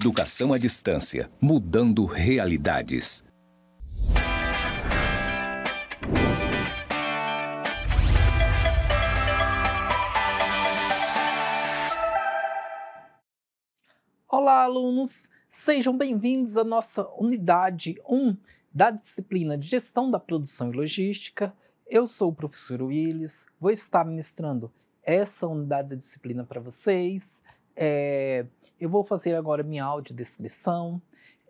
Educação à distância, mudando realidades. Olá, alunos! Sejam bem-vindos à nossa unidade 1 da disciplina de Gestão da Produção e Logística. Eu sou o professor Willis, vou estar ministrando essa unidade da disciplina para vocês. É, eu vou fazer agora minha audiodescrição.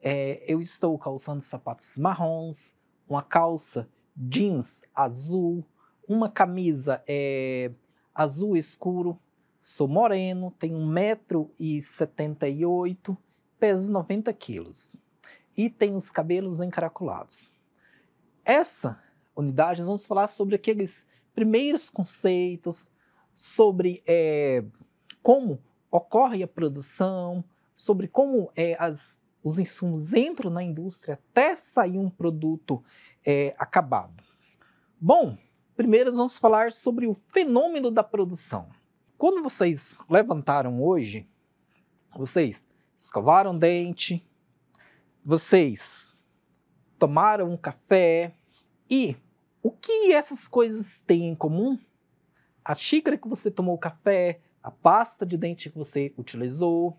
É, eu estou calçando sapatos marrons, uma calça jeans azul, uma camisa é, azul escuro. Sou moreno, tenho 1,78m, peso 90 quilos e tenho os cabelos encaracolados. Essa unidade nós vamos falar sobre aqueles primeiros conceitos, sobre é, como ocorre a produção, sobre como é, as, os insumos entram na indústria até sair um produto é, acabado. Bom, primeiro vamos falar sobre o fenômeno da produção. Quando vocês levantaram hoje, vocês escovaram dente, vocês tomaram um café e o que essas coisas têm em comum? A xícara que você tomou o café, a pasta de dente que você utilizou,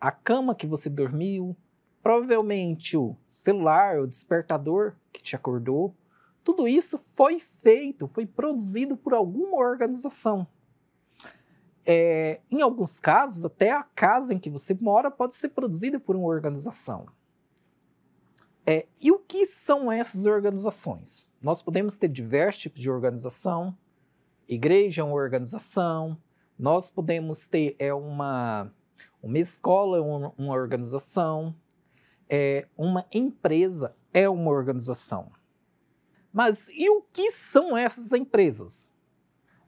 a cama que você dormiu, provavelmente o celular, o despertador que te acordou. Tudo isso foi feito, foi produzido por alguma organização. É, em alguns casos, até a casa em que você mora pode ser produzida por uma organização. É, e o que são essas organizações? Nós podemos ter diversos tipos de organização. Igreja é uma organização, nós podemos ter é uma, uma escola, uma, uma organização, é, uma empresa é uma organização. Mas e o que são essas empresas?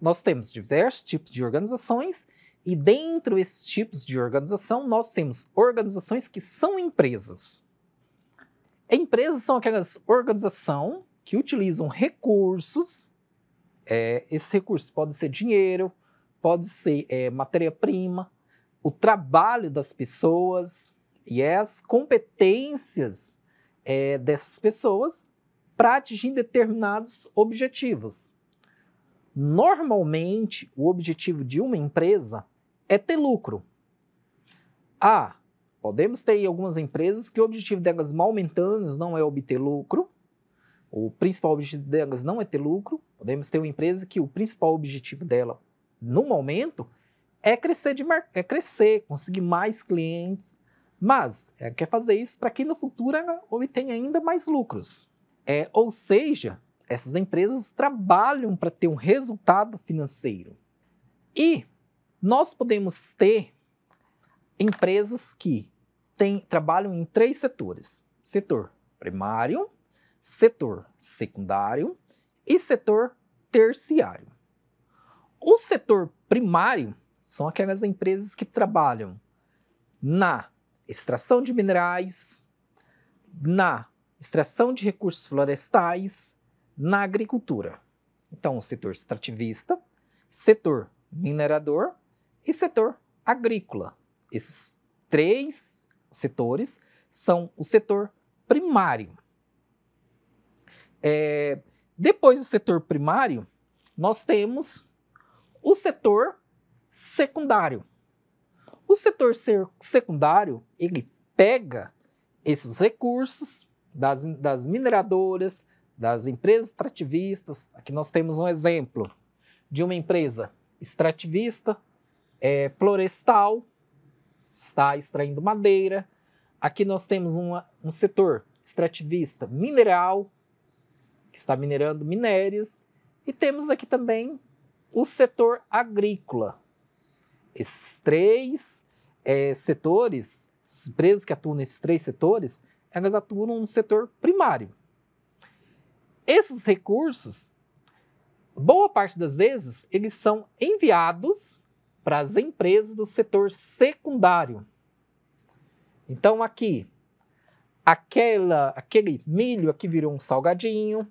Nós temos diversos tipos de organizações e dentro desses tipos de organização nós temos organizações que são empresas. Empresas são aquelas organizações que utilizam recursos, é, esses recursos podem ser dinheiro, pode ser é, matéria-prima, o trabalho das pessoas e as competências é, dessas pessoas para atingir determinados objetivos. Normalmente, o objetivo de uma empresa é ter lucro. Ah, podemos ter algumas empresas que o objetivo delas momentâneos não é obter lucro, o principal objetivo delas não é ter lucro. Podemos ter uma empresa que o principal objetivo dela no momento, é crescer, de mar... é crescer, conseguir mais clientes, mas é, quer fazer isso para que no futuro ela obtenha ainda mais lucros. É, ou seja, essas empresas trabalham para ter um resultado financeiro. E nós podemos ter empresas que tem, trabalham em três setores: setor primário, setor secundário e setor terciário. O setor primário são aquelas empresas que trabalham na extração de minerais, na extração de recursos florestais, na agricultura. Então, o setor extrativista, setor minerador e setor agrícola. Esses três setores são o setor primário. É, depois do setor primário, nós temos o setor secundário. O setor secundário, ele pega esses recursos das, das mineradoras, das empresas extrativistas. Aqui nós temos um exemplo de uma empresa extrativista, é, florestal, está extraindo madeira. Aqui nós temos uma, um setor extrativista mineral, que está minerando minérios. E temos aqui também o setor agrícola. Esses três é, setores, empresas que atuam nesses três setores, elas atuam no setor primário. Esses recursos, boa parte das vezes, eles são enviados para as empresas do setor secundário. Então, aqui, aquela, aquele milho aqui virou um salgadinho.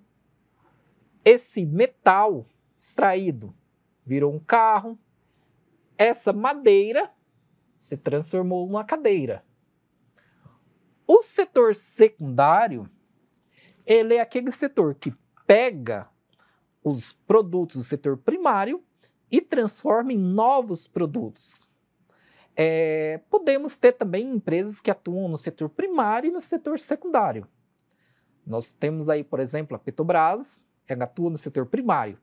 Esse metal extraído virou um carro. Essa madeira se transformou numa cadeira. O setor secundário, ele é aquele setor que pega os produtos do setor primário e transforma em novos produtos. É, podemos ter também empresas que atuam no setor primário e no setor secundário. Nós temos aí, por exemplo, a Petrobras, que atua no setor primário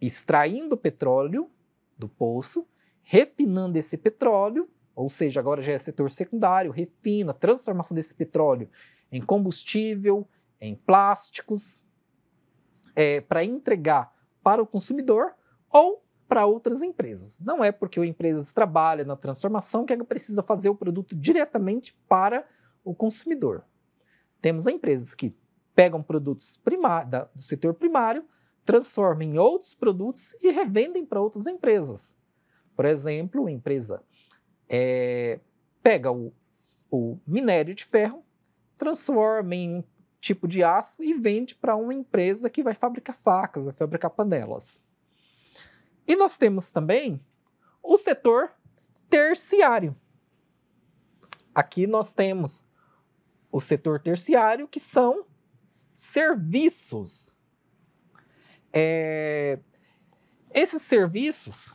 extraindo petróleo do poço, refinando esse petróleo, ou seja, agora já é setor secundário, refina, transformação desse petróleo em combustível, em plásticos, é, para entregar para o consumidor ou para outras empresas. Não é porque a empresa trabalha na transformação que ela precisa fazer o produto diretamente para o consumidor. Temos empresas que pegam produtos do setor primário, transforma em outros produtos e revendem para outras empresas. Por exemplo, a empresa é, pega o, o minério de ferro, transforma em um tipo de aço e vende para uma empresa que vai fabricar facas, vai fabricar panelas. E nós temos também o setor terciário. Aqui nós temos o setor terciário, que são serviços, é, esses serviços,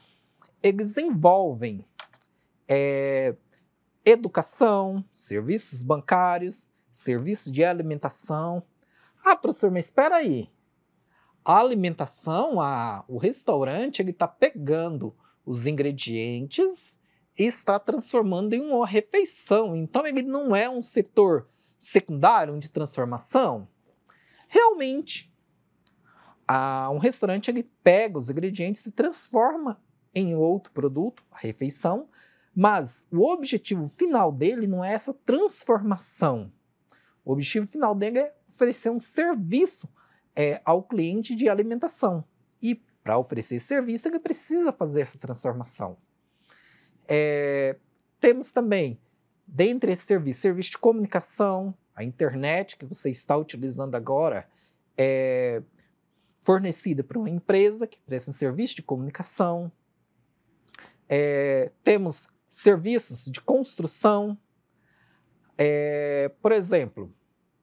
eles envolvem é, educação, serviços bancários, serviços de alimentação. Ah, professor, mas espera aí. A alimentação, a, o restaurante, ele está pegando os ingredientes e está transformando em uma refeição. Então, ele não é um setor secundário de transformação? Realmente, a, um restaurante ele pega os ingredientes e transforma em outro produto, a refeição, mas o objetivo final dele não é essa transformação. O objetivo final dele é oferecer um serviço é, ao cliente de alimentação. E para oferecer serviço, ele precisa fazer essa transformação. É, temos também, dentre esse serviço serviço de comunicação, a internet que você está utilizando agora, é, fornecida por uma empresa que presta um serviço de comunicação. É, temos serviços de construção. É, por exemplo,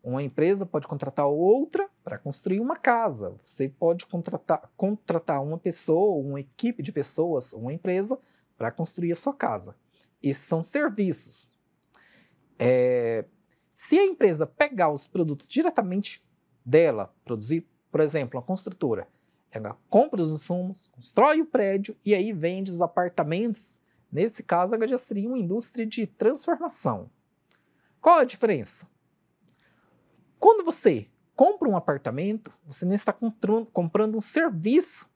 uma empresa pode contratar outra para construir uma casa. Você pode contratar, contratar uma pessoa, uma equipe de pessoas, uma empresa para construir a sua casa. Esses são serviços. É, se a empresa pegar os produtos diretamente dela, produzir por exemplo, a construtora. Ela compra os insumos, constrói o prédio e aí vende os apartamentos. Nesse caso, ela já seria uma indústria de transformação. Qual a diferença? Quando você compra um apartamento, você não está comprando um serviço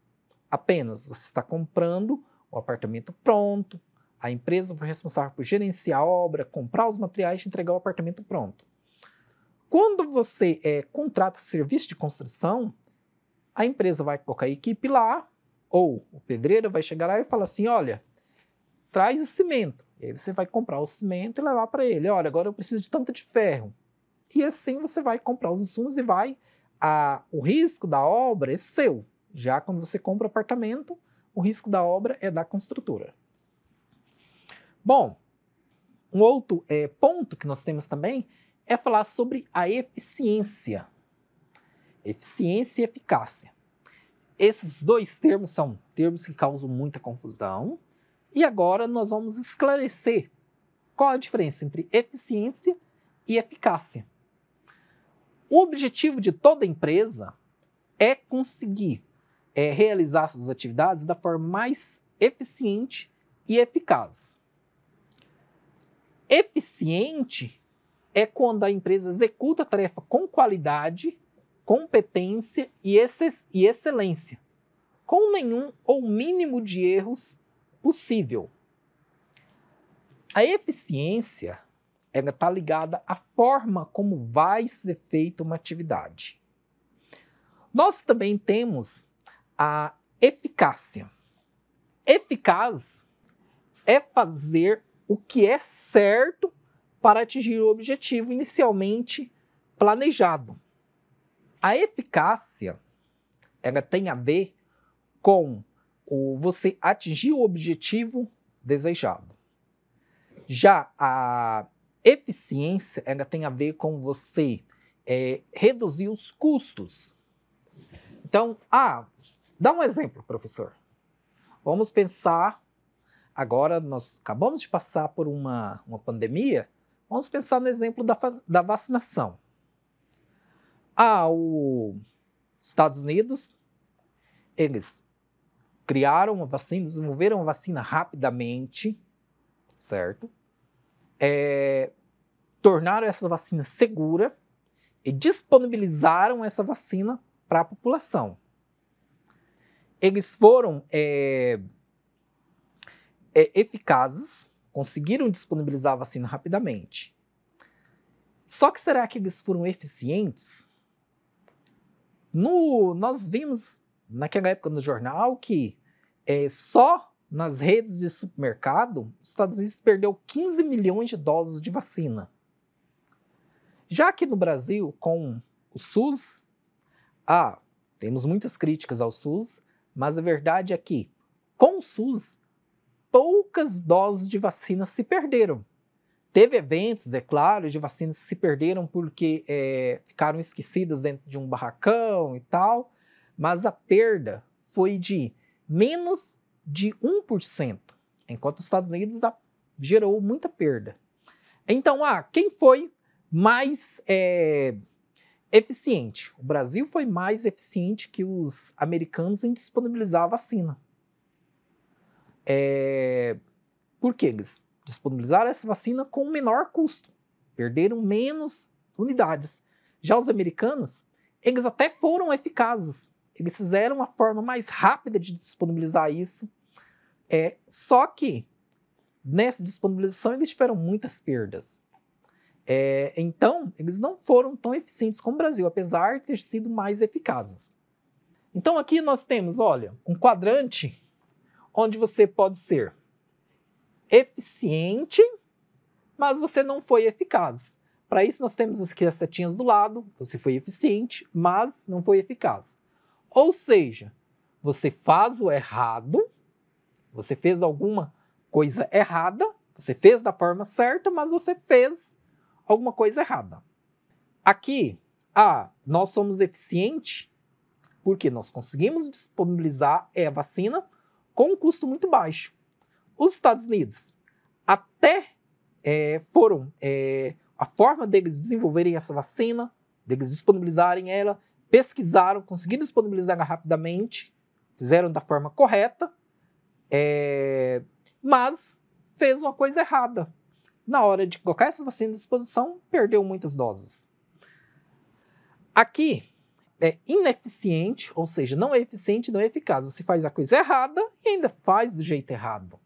apenas, você está comprando o apartamento pronto, a empresa foi responsável por gerenciar a obra, comprar os materiais e entregar o apartamento pronto. Quando você é, contrata serviço de construção, a empresa vai colocar a equipe lá, ou o pedreiro vai chegar lá e fala assim: olha, traz o cimento. E aí você vai comprar o cimento e levar para ele: olha, agora eu preciso de tanto de ferro. E assim você vai comprar os insumos e vai. A, o risco da obra é seu. Já quando você compra apartamento, o risco da obra é da construtora. Bom, um outro é, ponto que nós temos também é falar sobre a eficiência. Eficiência e eficácia. Esses dois termos são termos que causam muita confusão. E agora nós vamos esclarecer qual a diferença entre eficiência e eficácia. O objetivo de toda empresa é conseguir é, realizar suas atividades da forma mais eficiente e eficaz. Eficiente é quando a empresa executa a tarefa com qualidade, competência e, e excelência, com nenhum ou mínimo de erros possível. A eficiência está ligada à forma como vai ser feita uma atividade. Nós também temos a eficácia. Eficaz é fazer o que é certo para atingir o objetivo inicialmente planejado. A eficácia ela tem a ver com o você atingir o objetivo desejado. Já a eficiência ela tem a ver com você é, reduzir os custos. Então, ah, dá um exemplo, professor. Vamos pensar agora nós acabamos de passar por uma, uma pandemia Vamos pensar no exemplo da, da vacinação. Ah, os Estados Unidos, eles criaram uma vacina, desenvolveram uma vacina rapidamente, certo? É, tornaram essa vacina segura e disponibilizaram essa vacina para a população. Eles foram é, é, eficazes conseguiram disponibilizar a vacina rapidamente. Só que será que eles foram eficientes? No, nós vimos naquela época no jornal que é, só nas redes de supermercado, os Estados Unidos perdeu 15 milhões de doses de vacina. Já que no Brasil, com o SUS, ah, temos muitas críticas ao SUS, mas a verdade é que, com o SUS, poucas doses de vacina se perderam. Teve eventos, é claro, de vacinas que se perderam porque é, ficaram esquecidas dentro de um barracão e tal, mas a perda foi de menos de 1%, enquanto os Estados Unidos gerou muita perda. Então, ah, quem foi mais é, eficiente? O Brasil foi mais eficiente que os americanos em disponibilizar a vacina. É, porque Eles disponibilizaram essa vacina com menor custo, perderam menos unidades. Já os americanos, eles até foram eficazes. Eles fizeram uma forma mais rápida de disponibilizar isso. É, só que nessa disponibilização eles tiveram muitas perdas. É, então, eles não foram tão eficientes como o Brasil, apesar de ter sido mais eficazes. Então, aqui nós temos, olha, um quadrante onde você pode ser eficiente, mas você não foi eficaz. Para isso, nós temos aqui as setinhas do lado. Você foi eficiente, mas não foi eficaz. Ou seja, você faz o errado, você fez alguma coisa errada, você fez da forma certa, mas você fez alguma coisa errada. Aqui, ah, nós somos eficientes porque nós conseguimos disponibilizar é a vacina com um custo muito baixo. Os Estados Unidos até é, foram é, a forma deles desenvolverem essa vacina, deles disponibilizarem ela, pesquisaram, conseguiram disponibilizar rapidamente, fizeram da forma correta, é, mas fez uma coisa errada. Na hora de colocar essa vacina à disposição, perdeu muitas doses. Aqui, é ineficiente, ou seja, não é eficiente, não é eficaz. Você faz a coisa errada e ainda faz do jeito errado.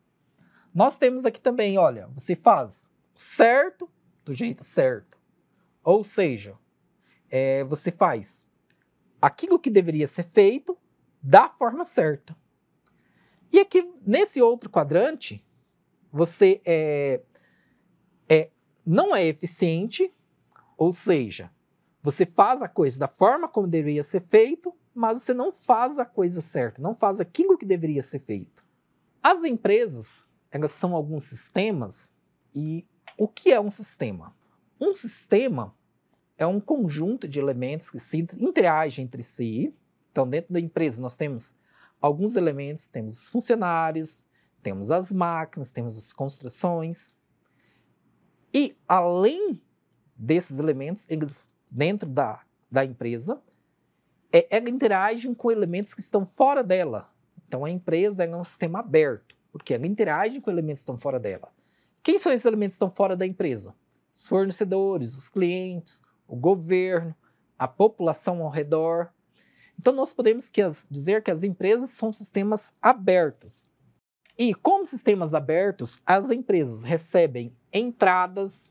Nós temos aqui também, olha, você faz certo do jeito certo. Ou seja, é, você faz aquilo que deveria ser feito da forma certa. E aqui, nesse outro quadrante, você é, é, não é eficiente, ou seja, você faz a coisa da forma como deveria ser feito, mas você não faz a coisa certa, não faz aquilo que deveria ser feito. As empresas, elas são alguns sistemas e o que é um sistema? Um sistema é um conjunto de elementos que se interagem entre si. Então, dentro da empresa, nós temos alguns elementos, temos os funcionários, temos as máquinas, temos as construções. E além desses elementos, eles dentro da, da empresa, é, ela é, interage com elementos que estão fora dela. Então, a empresa é um sistema aberto, porque ela interage com elementos que estão fora dela. Quem são esses elementos que estão fora da empresa? Os fornecedores, os clientes, o governo, a população ao redor. Então, nós podemos que as, dizer que as empresas são sistemas abertos. E, como sistemas abertos, as empresas recebem entradas.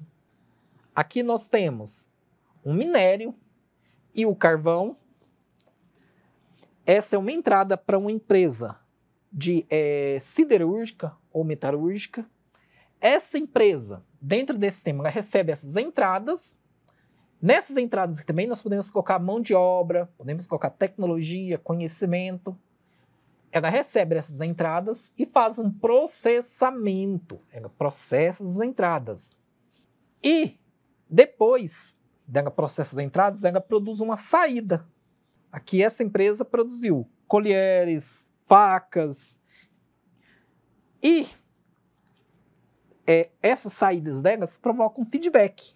Aqui nós temos um minério e o carvão. Essa é uma entrada para uma empresa de é, siderúrgica ou metalúrgica. Essa empresa, dentro desse sistema, ela recebe essas entradas. Nessas entradas também nós podemos colocar mão de obra, podemos colocar tecnologia, conhecimento. Ela recebe essas entradas e faz um processamento. Ela processa as entradas. E depois Danga processa as entradas, Danga produz uma saída. Aqui essa empresa produziu colheres, facas. E é, essas saídas Dangas provocam feedback.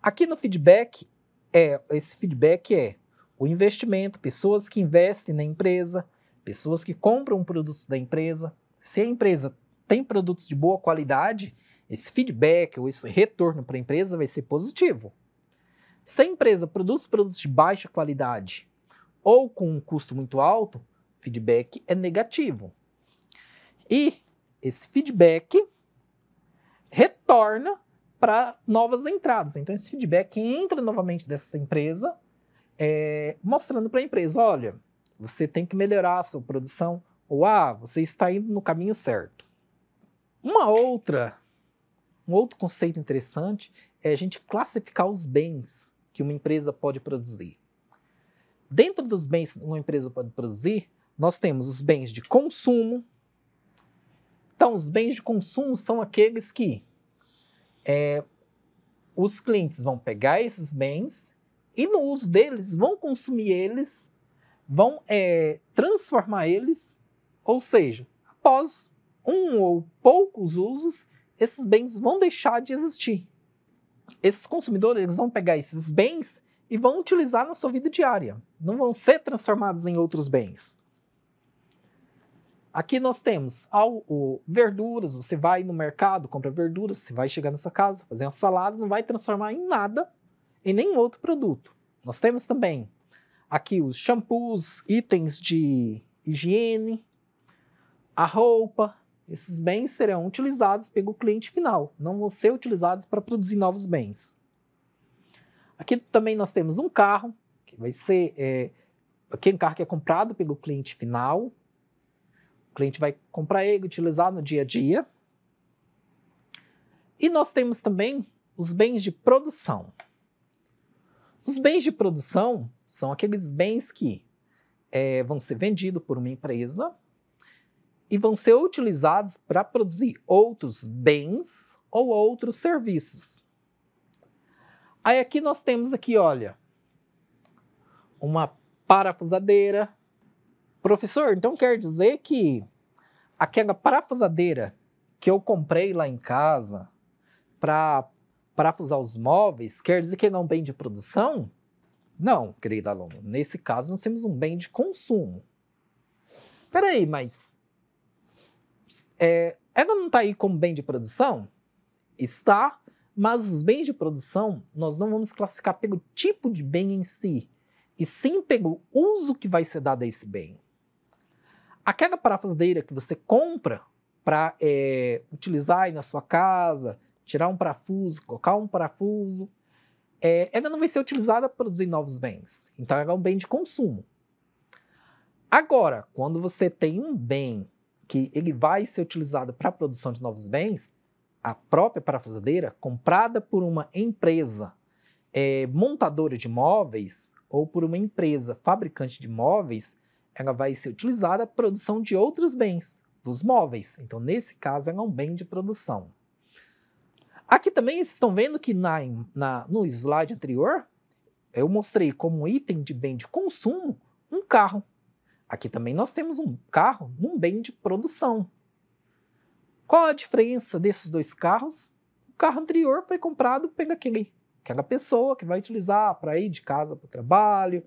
Aqui no feedback, é, esse feedback é o investimento, pessoas que investem na empresa, pessoas que compram produtos da empresa. Se a empresa tem produtos de boa qualidade, esse feedback ou esse retorno para a empresa vai ser positivo. Se a empresa produz produtos de baixa qualidade ou com um custo muito alto, feedback é negativo. E esse feedback retorna para novas entradas. Então, esse feedback entra novamente dessa empresa, é, mostrando para a empresa: olha, você tem que melhorar a sua produção, ou ah, você está indo no caminho certo. Uma outra, um outro conceito interessante é a gente classificar os bens que uma empresa pode produzir. Dentro dos bens que uma empresa pode produzir, nós temos os bens de consumo. Então, os bens de consumo são aqueles que é, os clientes vão pegar esses bens e, no uso deles, vão consumir eles, vão é, transformar eles, ou seja, após um ou poucos usos, esses bens vão deixar de existir esses consumidores eles vão pegar esses bens e vão utilizar na sua vida diária. Não vão ser transformados em outros bens. Aqui nós temos ao, o, verduras. Você vai no mercado, compra verduras, você vai chegar nessa casa, fazer uma salada, não vai transformar em nada, em nenhum outro produto. Nós temos também aqui os shampoos, itens de higiene, a roupa, esses bens serão utilizados pelo cliente final, não vão ser utilizados para produzir novos bens. Aqui também nós temos um carro, que vai ser é, aqui é um carro que é comprado pelo cliente final. O cliente vai comprar ele, utilizar no dia a dia. E nós temos também os bens de produção. Os bens de produção são aqueles bens que é, vão ser vendidos por uma empresa e vão ser utilizados para produzir outros bens ou outros serviços. Aí aqui nós temos aqui, olha, uma parafusadeira. Professor, então quer dizer que aquela parafusadeira que eu comprei lá em casa para parafusar os móveis, quer dizer que não é um bem de produção? Não, querido aluno, nesse caso nós temos um bem de consumo. Peraí, mas é, ela não está aí como bem de produção? Está, mas os bens de produção nós não vamos classificar pelo tipo de bem em si, e sim pelo uso que vai ser dado a esse bem. Aquela parafusadeira que você compra para é, utilizar aí na sua casa, tirar um parafuso, colocar um parafuso, é, ela não vai ser utilizada para produzir novos bens. Então, ela é um bem de consumo. Agora, quando você tem um bem que ele vai ser utilizado para a produção de novos bens, a própria parafusadeira, comprada por uma empresa é, montadora de móveis ou por uma empresa fabricante de móveis, ela vai ser utilizada para a produção de outros bens, dos móveis. Então, nesse caso, ela é um bem de produção. Aqui também vocês estão vendo que na, na, no slide anterior eu mostrei como item de bem de consumo um carro. Aqui também nós temos um carro um bem de produção. Qual a diferença desses dois carros? O carro anterior foi comprado para aquele, aquela pessoa que vai utilizar para ir de casa para o trabalho,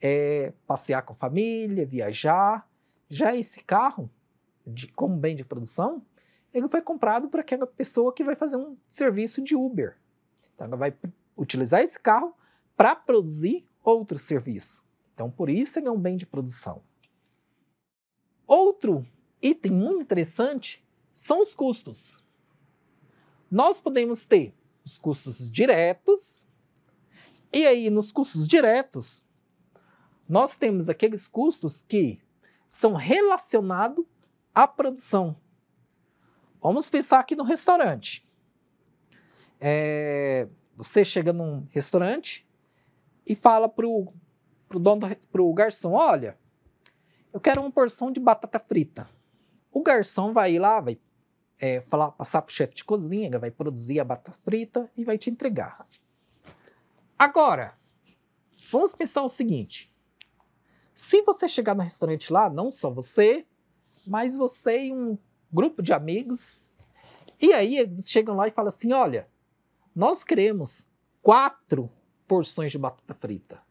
é, passear com a família, viajar. Já esse carro, de, como bem de produção, ele foi comprado para aquela pessoa que vai fazer um serviço de Uber. Então, ela vai utilizar esse carro para produzir outro serviço. Então, por isso ele é um bem de produção. Outro item muito interessante são os custos. Nós podemos ter os custos diretos, e aí nos custos diretos, nós temos aqueles custos que são relacionados à produção. Vamos pensar aqui no restaurante. É, você chega num restaurante e fala para o dono, para o garçom, olha, eu quero uma porção de batata frita. O garçom vai ir lá, vai é, falar, passar para o chefe de cozinha, vai produzir a batata frita e vai te entregar. Agora, vamos pensar o seguinte: se você chegar no restaurante lá, não só você, mas você e um grupo de amigos, e aí eles chegam lá e falam assim: olha, nós queremos quatro porções de batata frita.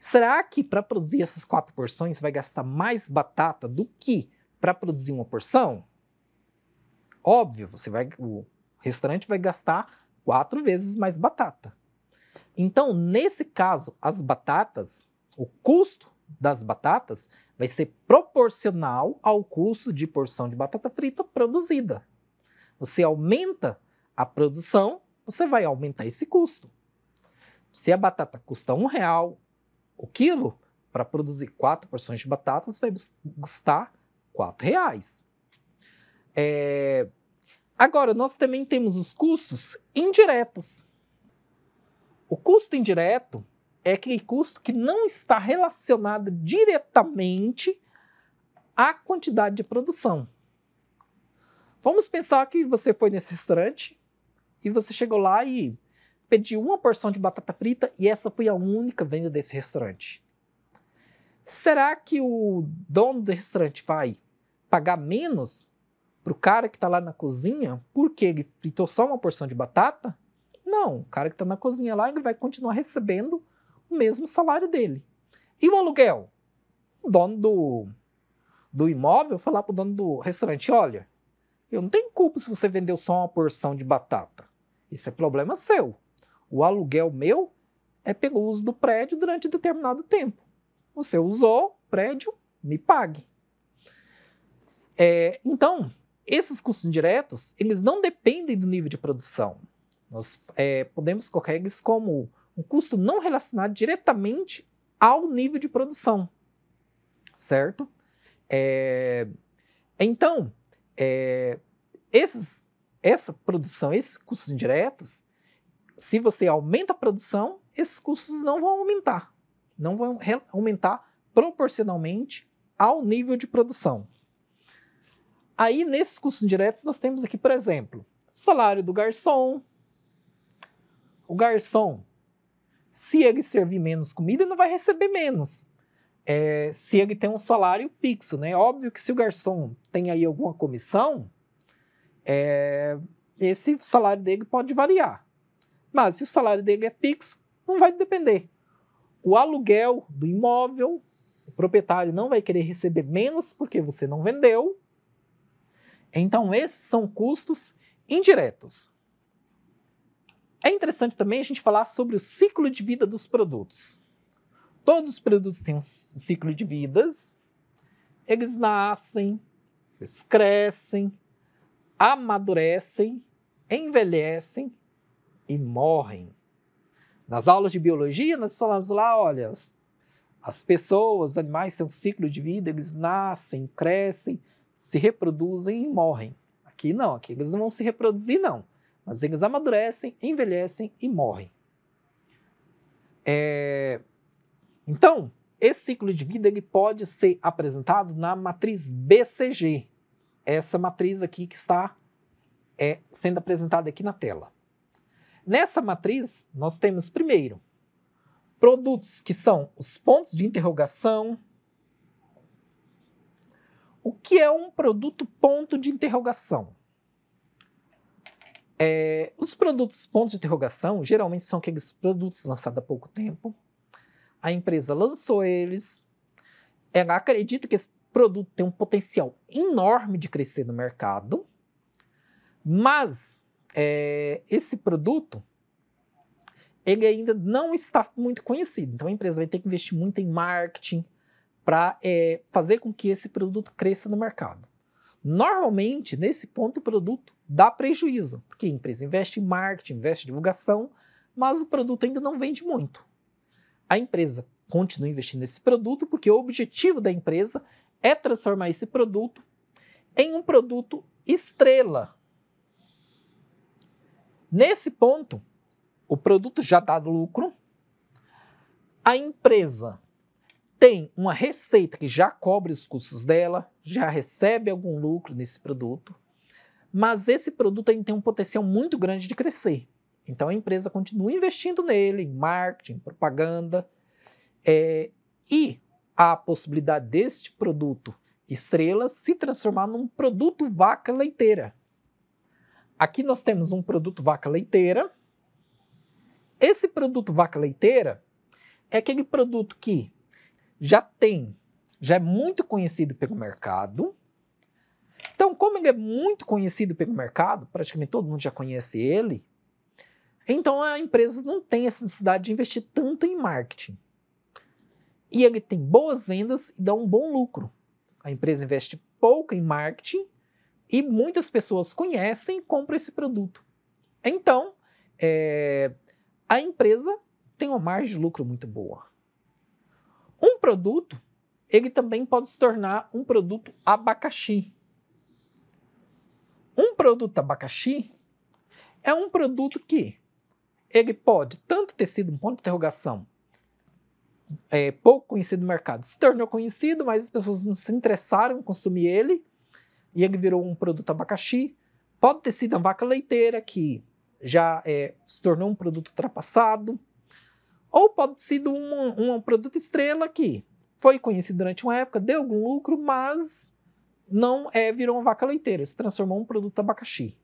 Será que para produzir essas quatro porções vai gastar mais batata do que para produzir uma porção? Óbvio, você vai, o restaurante vai gastar quatro vezes mais batata. Então, nesse caso, as batatas, o custo das batatas vai ser proporcional ao custo de porção de batata frita produzida. Você aumenta a produção, você vai aumentar esse custo. Se a batata custa um real, o quilo, para produzir quatro porções de batatas, vai custar quatro reais. É... Agora, nós também temos os custos indiretos. O custo indireto é aquele custo que não está relacionado diretamente à quantidade de produção. Vamos pensar que você foi nesse restaurante e você chegou lá e pedi uma porção de batata frita e essa foi a única venda desse restaurante. Será que o dono do restaurante vai pagar menos para o cara que está lá na cozinha porque ele fritou só uma porção de batata? Não, o cara que está na cozinha lá ele vai continuar recebendo o mesmo salário dele. E o aluguel? O dono do, do imóvel falar para o dono do restaurante: olha, eu não tenho culpa se você vendeu só uma porção de batata. Isso é problema seu o aluguel meu é pelo uso do prédio durante determinado tempo. Você usou prédio, me pague. É, então, esses custos indiretos, eles não dependem do nível de produção. Nós é, podemos colocar eles como um custo não relacionado diretamente ao nível de produção, certo? É, então, é, esses, essa produção, esses custos indiretos, se você aumenta a produção, esses custos não vão aumentar. Não vão aumentar proporcionalmente ao nível de produção. Aí, nesses custos indiretos, nós temos aqui, por exemplo, salário do garçom. O garçom, se ele servir menos comida, não vai receber menos. É, se ele tem um salário fixo, né? Óbvio que se o garçom tem aí alguma comissão, é, esse salário dele pode variar. Mas se o salário dele é fixo, não vai depender. O aluguel do imóvel, o proprietário não vai querer receber menos porque você não vendeu. Então, esses são custos indiretos. É interessante também a gente falar sobre o ciclo de vida dos produtos. Todos os produtos têm um ciclo de vidas. Eles nascem, eles crescem, amadurecem, envelhecem e morrem. Nas aulas de biologia, nós falamos lá, olha, as, as pessoas, os animais têm um ciclo de vida, eles nascem, crescem, se reproduzem e morrem. Aqui não, aqui eles não vão se reproduzir, não. Mas eles amadurecem, envelhecem e morrem. É... Então, esse ciclo de vida ele pode ser apresentado na matriz BCG, essa matriz aqui que está é, sendo apresentada aqui na tela. Nessa matriz, nós temos primeiro produtos que são os pontos de interrogação. O que é um produto ponto de interrogação? É, os produtos pontos de interrogação geralmente são aqueles produtos lançados há pouco tempo. A empresa lançou eles. Ela acredita que esse produto tem um potencial enorme de crescer no mercado, mas é, esse produto ele ainda não está muito conhecido. Então a empresa vai ter que investir muito em marketing para é, fazer com que esse produto cresça no mercado. Normalmente, nesse ponto, o produto dá prejuízo, porque a empresa investe em marketing, investe em divulgação, mas o produto ainda não vende muito. A empresa continua investindo nesse produto, porque o objetivo da empresa é transformar esse produto em um produto estrela Nesse ponto, o produto já dá lucro, a empresa tem uma receita que já cobre os custos dela, já recebe algum lucro nesse produto, mas esse produto ainda tem um potencial muito grande de crescer. Então a empresa continua investindo nele, em marketing, propaganda, é, e a possibilidade deste produto estrela se transformar num produto vaca leiteira. Aqui nós temos um produto vaca leiteira. Esse produto vaca leiteira é aquele produto que já tem, já é muito conhecido pelo mercado. Então, como ele é muito conhecido pelo mercado, praticamente todo mundo já conhece ele, então a empresa não tem essa necessidade de investir tanto em marketing. E ele tem boas vendas e dá um bom lucro. A empresa investe pouco em marketing e muitas pessoas conhecem e compram esse produto. Então, é, a empresa tem uma margem de lucro muito boa. Um produto, ele também pode se tornar um produto abacaxi. Um produto abacaxi é um produto que ele pode tanto ter sido um ponto de interrogação é, pouco conhecido no mercado, se tornou conhecido, mas as pessoas não se interessaram em consumir ele, e ele virou um produto abacaxi. Pode ter sido a vaca leiteira, que já é, se tornou um produto ultrapassado. Ou pode ter sido um, um produto estrela que foi conhecido durante uma época, deu algum lucro, mas não é, virou uma vaca leiteira, se transformou em um produto abacaxi.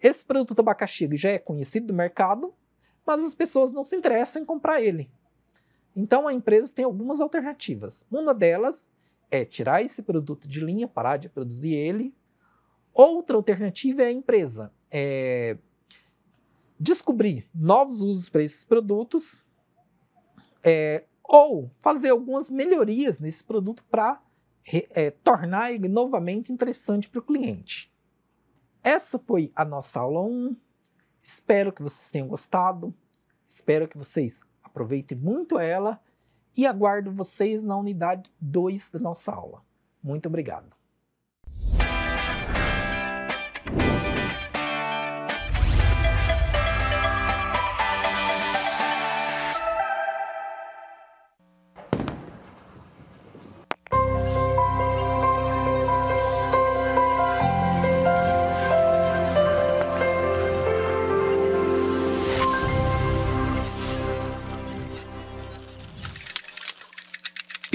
Esse produto abacaxi já é conhecido do mercado, mas as pessoas não se interessam em comprar ele. Então a empresa tem algumas alternativas. Uma delas é tirar esse produto de linha, parar de produzir ele. Outra alternativa é a empresa é, descobrir novos usos para esses produtos é, ou fazer algumas melhorias nesse produto para é, tornar ele novamente interessante para o cliente. Essa foi a nossa aula 1. Espero que vocês tenham gostado. Espero que vocês aproveitem muito ela e aguardo vocês na unidade 2 da nossa aula. Muito obrigado.